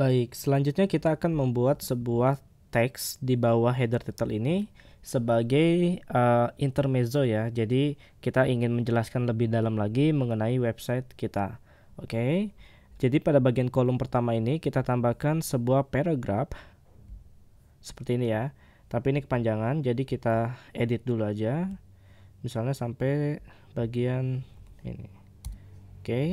Baik, selanjutnya kita akan membuat sebuah teks di bawah header title ini sebagai uh, intermezzo ya. Jadi kita ingin menjelaskan lebih dalam lagi mengenai website kita. Oke. Okay? Jadi pada bagian kolom pertama ini kita tambahkan sebuah paragraf seperti ini ya. Tapi ini kepanjangan, jadi kita edit dulu aja. Misalnya sampai bagian ini. Oke. Okay.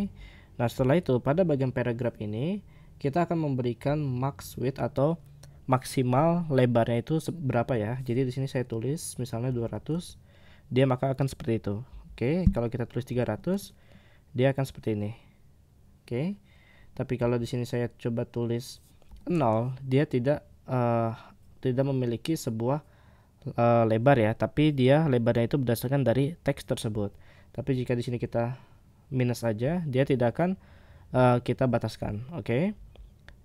Nah, setelah itu pada bagian paragraf ini kita akan memberikan max width atau maksimal lebarnya itu berapa ya. Jadi di sini saya tulis misalnya 200, dia maka akan seperti itu. Oke, kalau kita tulis 300, dia akan seperti ini. Oke. Tapi kalau di sini saya coba tulis 0, dia tidak uh, tidak memiliki sebuah uh, lebar ya, tapi dia lebarnya itu berdasarkan dari teks tersebut. Tapi jika di sini kita minus aja, dia tidak akan uh, kita bataskan. Oke. Okay?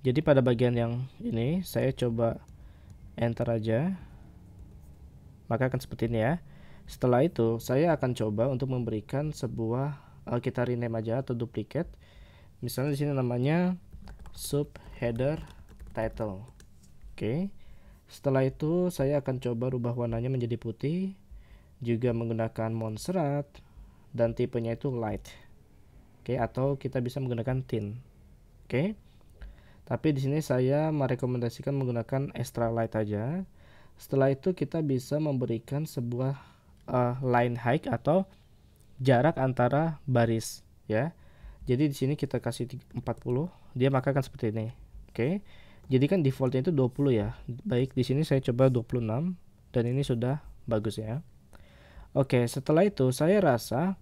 jadi pada bagian yang ini saya coba enter aja maka akan seperti ini ya setelah itu saya akan coba untuk memberikan sebuah kita rename aja atau duplicate. misalnya di sini namanya subheader title oke setelah itu saya akan coba rubah warnanya menjadi putih juga menggunakan monstrat dan tipenya itu light oke atau kita bisa menggunakan tint oke tapi di sini saya merekomendasikan menggunakan extra light aja. Setelah itu kita bisa memberikan sebuah uh, line height atau jarak antara baris ya. Jadi di sini kita kasih 40, dia maka akan seperti ini. Oke. Okay. Jadi kan defaultnya itu 20 ya. Baik, di sini saya coba 26 dan ini sudah bagus ya. Oke, okay, setelah itu saya rasa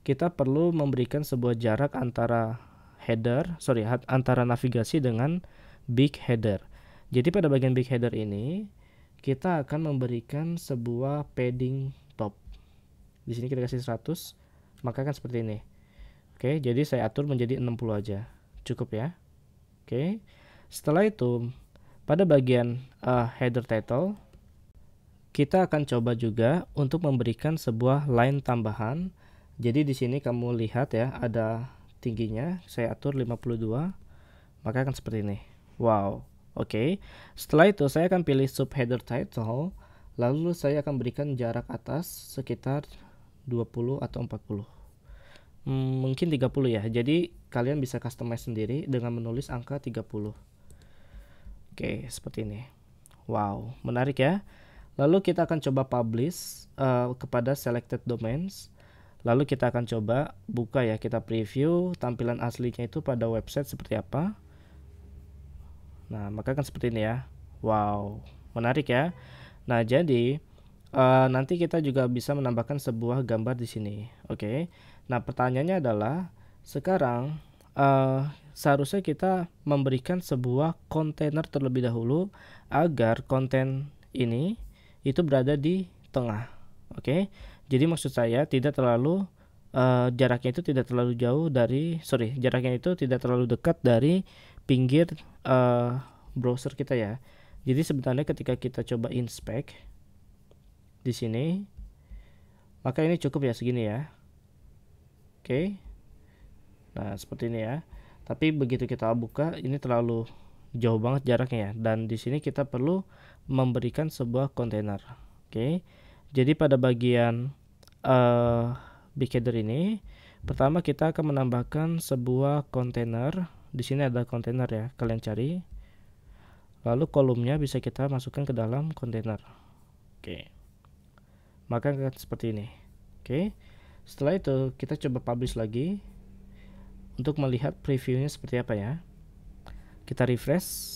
kita perlu memberikan sebuah jarak antara header, sorry, antara navigasi dengan big header. Jadi pada bagian big header ini kita akan memberikan sebuah padding top. Di sini kita kasih 100, maka akan seperti ini. Oke, jadi saya atur menjadi 60 aja. Cukup ya. Oke. Setelah itu pada bagian uh, header title kita akan coba juga untuk memberikan sebuah line tambahan. Jadi di sini kamu lihat ya ada tingginya saya atur 52 maka akan seperti ini wow oke okay. setelah itu saya akan pilih subheader title lalu saya akan berikan jarak atas sekitar 20 atau 40 hmm, mungkin 30 ya jadi kalian bisa customize sendiri dengan menulis angka 30 oke okay, seperti ini wow menarik ya lalu kita akan coba publish uh, kepada selected domains Lalu kita akan coba buka ya, kita preview tampilan aslinya itu pada website seperti apa. Nah, maka akan seperti ini ya. Wow, menarik ya. Nah, jadi uh, nanti kita juga bisa menambahkan sebuah gambar di sini. Oke. Nah, pertanyaannya adalah sekarang uh, seharusnya kita memberikan sebuah kontainer terlebih dahulu agar konten ini itu berada di tengah. Oke. Jadi maksud saya tidak terlalu uh, jaraknya itu tidak terlalu jauh dari sorry jaraknya itu tidak terlalu dekat dari pinggir uh, browser kita ya. Jadi sebenarnya ketika kita coba inspect di sini maka ini cukup ya segini ya. Oke. Nah, seperti ini ya. Tapi begitu kita buka ini terlalu jauh banget jaraknya ya dan di sini kita perlu memberikan sebuah kontainer. Oke. Okay jadi pada bagian uh, eh, header ini, pertama kita akan menambahkan sebuah kontainer. Di sini ada kontainer ya, kalian cari. Lalu kolomnya bisa kita masukkan ke dalam kontainer. Oke. Maka akan seperti ini. Oke. Setelah itu kita coba publish lagi untuk melihat previewnya seperti apa ya. Kita refresh.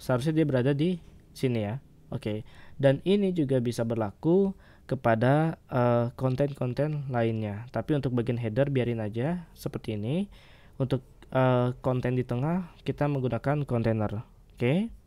Seharusnya dia berada di sini ya. Oke. Okay. Dan ini juga bisa berlaku kepada eh, konten-konten uh, lainnya. Tapi untuk bagian header biarin aja seperti ini. Untuk uh, konten di tengah kita menggunakan kontainer. Oke. Okay.